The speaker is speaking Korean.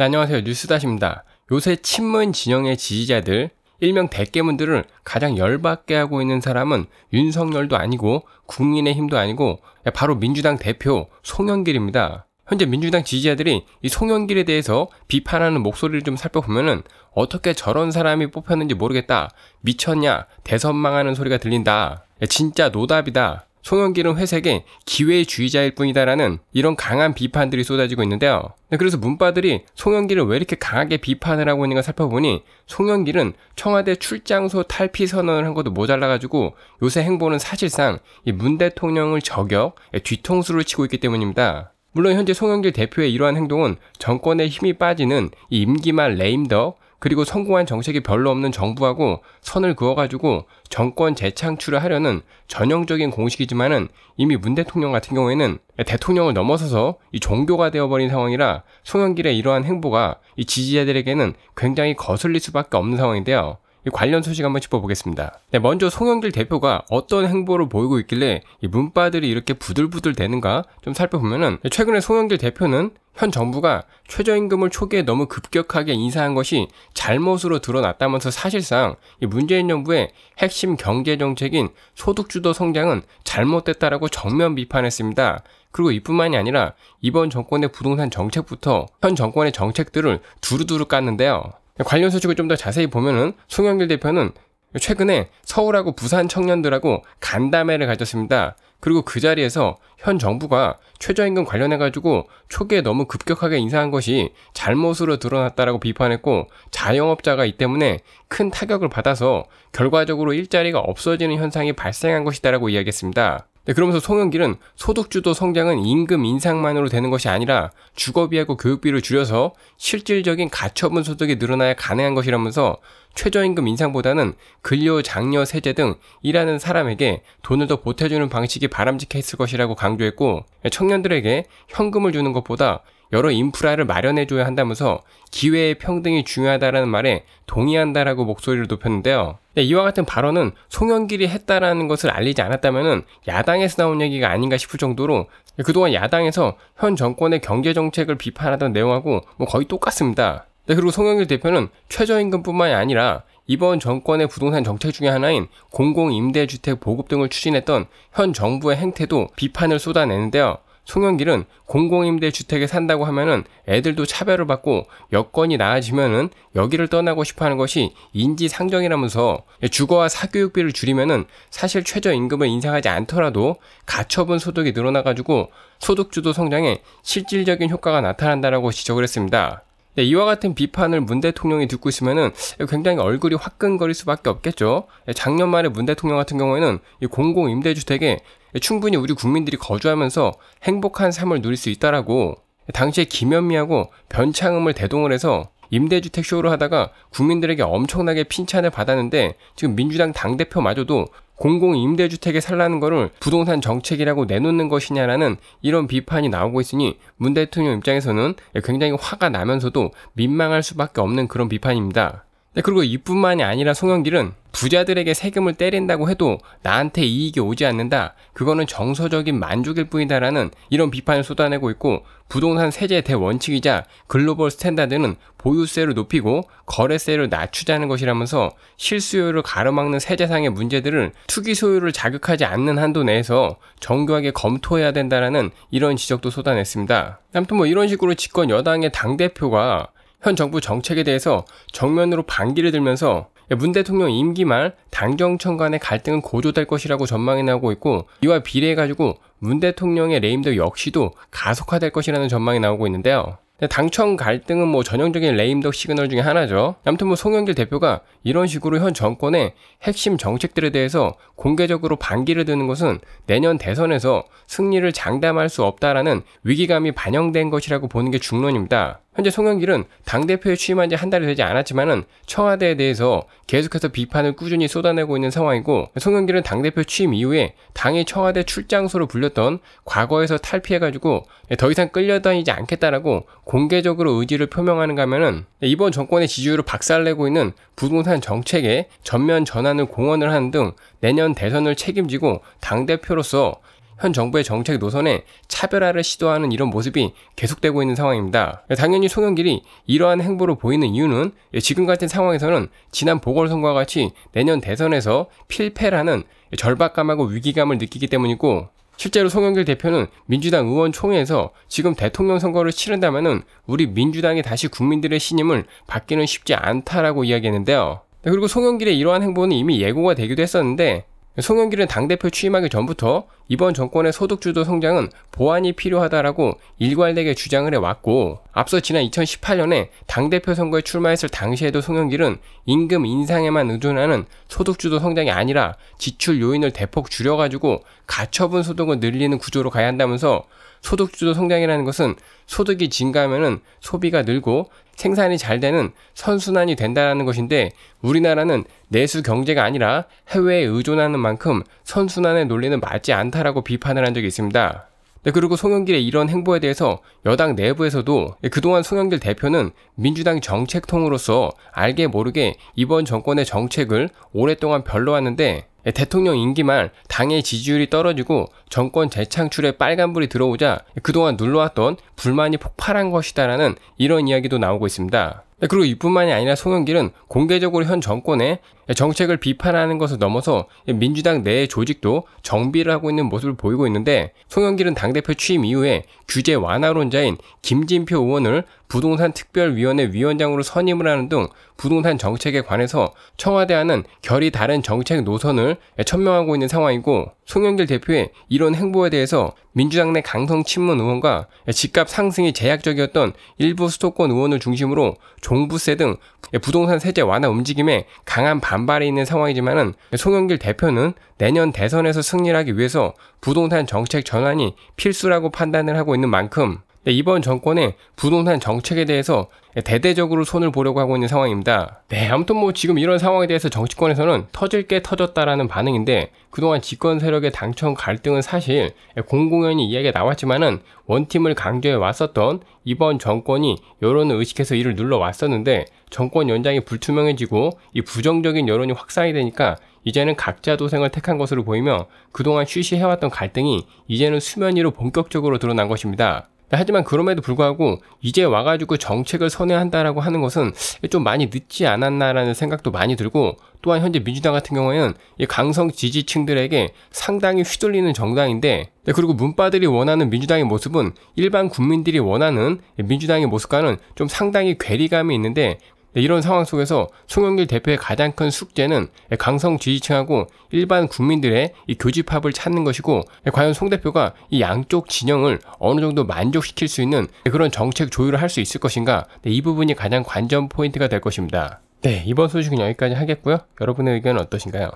네, 안녕하세요. 뉴스다십니다. 요새 친문 진영의 지지자들, 일명 대깨문들을 가장 열받게 하고 있는 사람은 윤석열도 아니고 국민의힘도 아니고 예, 바로 민주당 대표 송영길입니다. 현재 민주당 지지자들이 이 송영길에 대해서 비판하는 목소리를 좀 살펴보면은 어떻게 저런 사람이 뽑혔는지 모르겠다. 미쳤냐. 대선 망하는 소리가 들린다. 예, 진짜 노답이다. 송영길은 회색의 기회주의자일 뿐이다라는 이런 강한 비판들이 쏟아지고 있는데요. 네, 그래서 문바들이 송영길을 왜 이렇게 강하게 비판을 하고 있는가 살펴보니 송영길은 청와대 출장소 탈피 선언을 한 것도 모자라가지고 요새 행보는 사실상 문 대통령을 저격, 예, 뒤통수를 치고 있기 때문입니다. 물론 현재 송영길 대표의 이러한 행동은 정권의 힘이 빠지는 임기 말 레임덕, 그리고 성공한 정책이 별로 없는 정부하고 선을 그어가지고 정권 재창출을 하려는 전형적인 공식이지만은 이미 문 대통령 같은 경우에는 대통령을 넘어서서 이 종교가 되어버린 상황이라 송영길의 이러한 행보가 이 지지자들에게는 굉장히 거슬릴 수밖에 없는 상황인데요. 관련 소식 한번 짚어보겠습니다. 네, 먼저 송영길 대표가 어떤 행보를 보이고 있길래 이 문바들이 이렇게 부들부들 되는가 좀 살펴보면은 최근에 송영길 대표는 현 정부가 최저임금을 초기에 너무 급격하게 인사한 것이 잘못으로 드러났다면서 사실상 문재인 정부의 핵심 경제 정책인 소득주도 성장은 잘못됐다라고 정면 비판했습니다. 그리고 이뿐만이 아니라 이번 정권의 부동산 정책부터 현 정권의 정책들을 두루두루 깠는데요. 관련 소식을 좀 더 자세히 보면은 송영길 대표는 최근에 서울하고 부산 청년들하고 간담회를 가졌습니다. 그리고 그 자리에서 현 정부가 최저임금 관련해가지고 초기에 너무 급격하게 인상한 것이 잘못으로 드러났다라고 비판했고 자영업자가 이 때문에 큰 타격을 받아서 결과적으로 일자리가 없어지는 현상이 발생한 것이다라고 이야기했습니다. 네, 그러면서 송영길은 소득주도 성장은 임금 인상만으로 되는 것이 아니라 주거비하고 교육비를 줄여서 실질적인 가처분 소득이 늘어나야 가능한 것이라면서 최저임금 인상보다는 근로 장려 세제 등 일하는 사람에게 돈을 더 보태주는 방식이 바람직했을 것이라고 강조했고 네, 청년들에게 현금을 주는 것보다 여러 인프라를 마련해줘야 한다면서 기회의 평등이 중요하다라는 말에 동의한다라고 목소리를 높였는데요. 네, 이와 같은 발언은 송영길이 했다라는 것을 알리지 않았다면 야당에서 나온 얘기가 아닌가 싶을 정도로 그동안 야당에서 현 정권의 경제 정책을 비판하던 내용하고 뭐 거의 똑같습니다. 네, 그리고 송영길 대표는 최저임금뿐만이 아니라 이번 정권의 부동산 정책 중의 하나인 공공임대주택 보급 등을 추진했던 현 정부의 행태도 비판을 쏟아내는데요. 송영길은 공공임대 주택에 산다고 하면은 애들도 차별을 받고 여건이 나아지면은 여기를 떠나고 싶어 하는 것이 인지상정이라면서 주거와 사교육비를 줄이면은 사실 최저임금을 인상하지 않더라도 가처분 소득이 늘어나가지고 소득주도 성장에 실질적인 효과가 나타난다라고 지적을 했습니다. 네, 이와 같은 비판을 문 대통령이 듣고 있으면은 굉장히 얼굴이 화끈거릴 수밖에 없겠죠. 네, 작년 말에 문 대통령 같은 경우에는 이 공공임대주택에 충분히 우리 국민들이 거주하면서 행복한 삶을 누릴 수 있다라고 당시에 김현미하고 변창음을 대동을 해서 임대주택 쇼를 하다가 국민들에게 엄청나게 핀찬을 받았는데 지금 민주당 당대표마저도 공공 임대주택에 살라는 거를 부동산 정책이라고 내놓는 것이냐라는 이런 비판이 나오고 있으니 문 대통령 입장에서는 굉장히 화가 나면서도 민망할 수밖에 없는 그런 비판입니다. 네, 그리고 이뿐만이 아니라 송영길은 부자들에게 세금을 때린다고 해도 나한테 이익이 오지 않는다. 그거는 정서적인 만족일 뿐이다라는 이런 비판을 쏟아내고 있고 부동산 세제 대원칙이자 글로벌 스탠다드는 보유세를 높이고 거래세를 낮추자는 것이라면서 실수요율을 가로막는 세제상의 문제들을 투기 소유를 자극하지 않는 한도 내에서 정교하게 검토해야 된다라는 이런 지적도 쏟아냈습니다. 아무튼 뭐 이런 식으로 집권 여당의 당대표가 현 정부 정책에 대해서 정면으로 반기를 들면서 문 대통령 임기 말 당정청 간의 갈등은 고조될 것이라고 전망이 나오고 있고 이와 비례해가지고 문 대통령의 레임덕 역시도 가속화될 것이라는 전망이 나오고 있는데요. 당청 갈등은 뭐 전형적인 레임덕 시그널 중에 하나죠. 아무튼 뭐 송영길 대표가 이런 식으로 현 정권의 핵심 정책들에 대해서 공개적으로 반기를 드는 것은 내년 대선에서 승리를 장담할 수 없다라는 위기감이 반영된 것이라고 보는 게 중론입니다. 현재 송영길은 당대표에 취임한 지 한 달이 되지 않았지만은 청와대에 대해서 계속해서 비판을 꾸준히 쏟아내고 있는 상황이고 송영길은 당대표 취임 이후에 당의 청와대 출장소로 불렸던 과거에서 탈피해가지고 더 이상 끌려다니지 않겠다라고 공개적으로 의지를 표명하는가 면은 이번 정권의 지지율을 박살내고 있는 부동산 정책에 전면 전환을 공언을 하는 등 내년 대선을 책임지고 당대표로서 현 정부의 정책 노선에 차별화를 시도하는 이런 모습이 계속되고 있는 상황입니다. 당연히 송영길이 이러한 행보로 보이는 이유는 지금 같은 상황에서는 지난 보궐선거와 같이 내년 대선에서 필패라는 절박감하고 위기감을 느끼기 때문이고 실제로 송영길 대표는 민주당 의원 총회에서 지금 대통령 선거를 치른다면 우리 민주당이 다시 국민들의 신임을 받기는 쉽지 않다라고 이야기했는데요. 네, 그리고 송영길의 이러한 행보는 이미 예고가 되기도 했었는데 송영길은 당대표 취임하기 전부터 이번 정권의 소득주도 성장은 보완이 필요하다라고 일관되게 주장을 해왔고 앞서 지난 2018년에 당대표 선거에 출마했을 당시에도 송영길은 임금 인상에만 의존하는 소득주도 성장이 아니라 지출 요인을 대폭 줄여가지고 가처분 소득을 늘리는 구조로 가야 한다면서 소득주도 성장이라는 것은 소득이 증가하면 소비가 늘고 생산이 잘 되는 선순환이 된다라는 것인데 우리나라는 내수 경제가 아니라 해외에 의존하는 만큼 선순환의 논리는 맞지 않다라고 비판을 한 적이 있습니다. 네, 그리고 송영길의 이런 행보에 대해서 여당 내부에서도 그동안 송영길 대표는 민주당 정책통으로서 알게 모르게 이번 정권의 정책을 오랫동안 별로왔는데 예, 대통령 임기말 당의 지지율이 떨어지고 정권 재창출에 빨간불이 들어오자 그동안 눌러왔던 불만이 폭발한 것이다라는 이런 이야기도 나오고 있습니다. 예, 그리고 이뿐만이 아니라 송영길은 공개적으로 현 정권의 예, 정책을 비판하는 것을 넘어서 민주당 내 조직도 정비를 하고 있는 모습을 보이고 있는데 송영길은 당대표 취임 이후에 규제 완화론자인 김진표 의원을 부동산 특별위원회 위원장으로 선임을 하는 등 부동산 정책에 관해서 청와대와는 결이 다른 정책 노선을 천명하고 있는 상황이고 송영길 대표의 이런 행보에 대해서 민주당 내 강성 친문 의원과 집값 상승이 제약적이었던 일부 수도권 의원을 중심으로 종부세 등 부동산 세제 완화 움직임에 강한 반발이 있는 상황이지만은 송영길 대표는 내년 대선에서 승리하기 위해서 부동산 정책 전환이 필수라고 판단을 하고 있는 만큼 네, 이번 정권의 부동산 정책에 대해서 대대적으로 손을 보려고 하고 있는 상황입니다. 네, 아무튼 뭐 지금 이런 상황에 대해서 정치권에서는 터질 게 터졌다라는 반응인데 그동안 집권 세력의 당청 갈등은 사실 공공연히 이야기가 나왔지만은 원팀을 강조해 왔었던 이번 정권이 여론을 의식해서 이를 눌러 왔었는데 정권 연장이 불투명해지고 이 부정적인 여론이 확산이 되니까 이제는 각자 도생을 택한 것으로 보이며 그동안 쉬쉬해왔던 갈등이 이제는 수면 위로 본격적으로 드러난 것입니다. 네, 하지만 그럼에도 불구하고 이제 와가지고 정책을 선회한다라고 하는 것은 좀 많이 늦지 않았나라는 생각도 많이 들고 또한 현재 민주당 같은 경우에는 강성 지지층들에게 상당히 휘둘리는 정당인데 네, 그리고 문파들이 원하는 민주당의 모습은 일반 국민들이 원하는 민주당의 모습과는 좀 상당히 괴리감이 있는데 네, 이런 상황 속에서 송영길 대표의 가장 큰 숙제는 예, 강성 지지층하고 일반 국민들의 이 교집합을 찾는 것이고 예, 과연 송 대표가 이 양쪽 진영을 어느 정도 만족시킬 수 있는 예, 그런 정책 조율을 할 수 있을 것인가 네, 이 부분이 가장 관전 포인트가 될 것입니다. 네 이번 소식은 여기까지 하겠고요. 여러분의 의견은 어떠신가요?